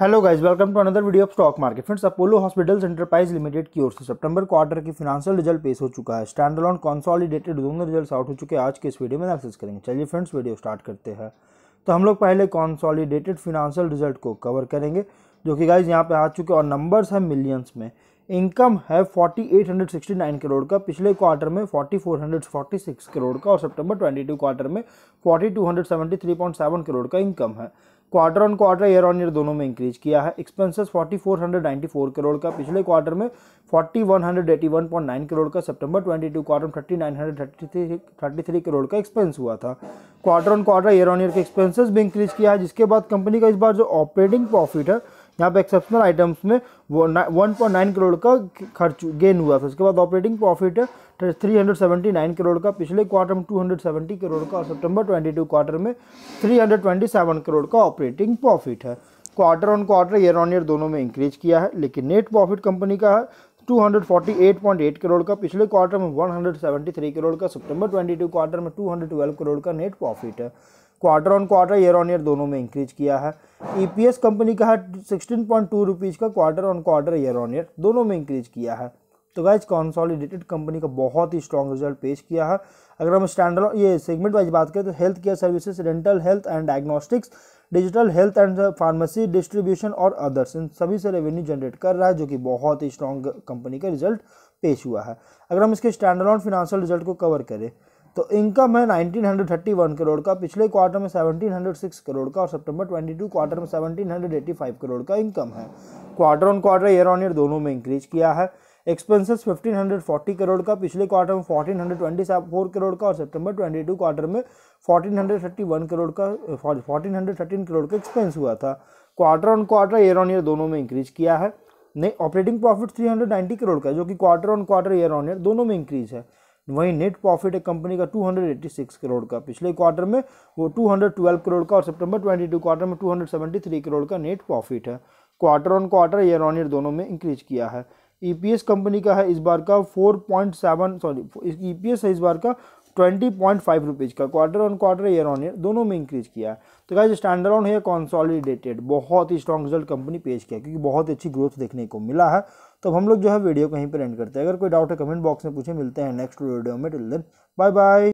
hello guys welcome to another video of stock market friends Apollo Hospitals Enterprise Limited की ओर से सितंबर quarter की फिनांशियल रिजल्ट पेश हो चुका है स्टैंड ऑन कॉन्सॉलिडेटेड दोनों रिजल्ट आउट हो चुके हैं आज के इस वीडियो में एक्सेस करेंगे चलिए फ्रेंड्स वीडियो स्टार्ट करते हैं तो हम लोग पहले कॉन्सॉलीडेटेड फिनांशियल रिजल्ट को कवर करेंगे जो कि गाइज यहाँ पर आ चुके और नंबर्स हैं मिलियंस में इनकम है फोर्टी करोड़ का पिछले क्वार्टर में फोर्टी करोड़ का और सेप्टेम्बर ट्वेंटी क्वार्टर में फोर्टी करोड़ का इनकम है quarter on quarter year on year दोनों में इंक्रीज किया है एक्सपेंसेस 4494 करोड़ का पिछले क्वार्टर में 4181.9 करोड़ का सितंबर 22 क्वार्टर में 3933 33 करोड़ का एक्सपेंस हुआ था quarter on quarter year on year के एक्सपेंसेस भी इंक्रीज किया है जिसके बाद कंपनी का इस बार जो ऑपरेटिंग प्रॉफिट है यहाँ पे एक्सेप्शनल आइटम्स में वो वन पॉइंट नाइन करोड़ का खर्च गेन हुआ था उसके बाद ऑपरेटिंग प्रॉफिट है three hundred seventy nine crore का पिछले क्वार्टर में टू हंड्रेड सेवेंटी करोड़ का और सितंबर ट्वेंटी टू क्वार्टर में three hundred twenty seven crore का ऑपरेटिंग प्रॉफिट है quarter on quarter year on year दोनों में इंक्रीज किया है लेकिन नेट प्रॉफिट कंपनी का है 248.8 करोड़ का पिछले क्वार्टर में 173 करोड़ का सितंबर 22 क्वार्टर में 212 करोड़ का नेट प्रॉफिट है quarter on quarter year on year दोनों में इंक्रीज किया है ईपीएस e कंपनी का है सिक्सटीन पॉइंट टू रुपीज़ का quarter on quarter year on year दोनों में इंक्रीज किया है तो गाइज कॉन्सॉलिडेटेड कंपनी का बहुत ही स्ट्रॉन्ग रिजल्ट पेश किया है अगर हम स्टैंडर्ड ये सेगमेंट वाइज बात करें तो health care services rental health and diagnostics digital health and pharmacy distribution और अदर्स इन सभी से रेवेन्यू जनरेट कर रहा है जो कि बहुत ही स्ट्रॉन्ग कंपनी का रिजल्ट पेश हुआ है अगर हम इसके स्टैंडर्ड फिनेंशियल रिजल्ट को कवर करें तो इनकम है 1931 करोड़ का पिछले क्वार्टर में 1706 करोड़ का और सितंबर 22 क्वार्टर में 1785 करोड़ का इनकम है quarter on quarter year on year दोनों में इंक्रीज किया है एक्सपेंसेस 1540 करोड़ का पिछले क्वार्टर में 1424 करोड़ का और सितंबर 22 क्वार्टर में 1431 करोड़ का 1413 करोड़ का एक्सपेंस हुआ था quarter on quarter year on year दोनों में इंक्रीज किया है नहीं ऑपरेटिंग प्रॉफिट 390 करोड़ का जो कि quarter on quarter year on year दोनों में इंक्रीज है वहीं नेट प्रॉफिट है कंपनी का 286 करोड़ का पिछले क्वार्टर में वो 212 करोड़ का और सितंबर 22 क्वार्टर में 273 करोड़ का नेट प्रॉफिट है quarter on quarter year on year दोनों में इंक्रीज किया है ईपीएस e कंपनी का है इस बार का 4.7 सॉरी ईपीएस है इस बार का ट्वेंटी पॉइंट फाइव रुपीज़ का quarter on quarter year on year दोनों में इंक्रीज किया तो क्या स्टैंडर्ड ऑन है कॉन्सॉलीडेटेड बहुत ही स्ट्रॉन्ग रिजल्ट कंपनी पेश किया क्योंकि बहुत अच्छी ग्रोथ देखने को मिला है तो हम लोग जो है वीडियो कहीं पर एंड करते हैं अगर कोई डाउट है कमेंट बॉक्स में पूछे मिलते हैं नेक्स्ट वीडियो में टिल देन बाय बाय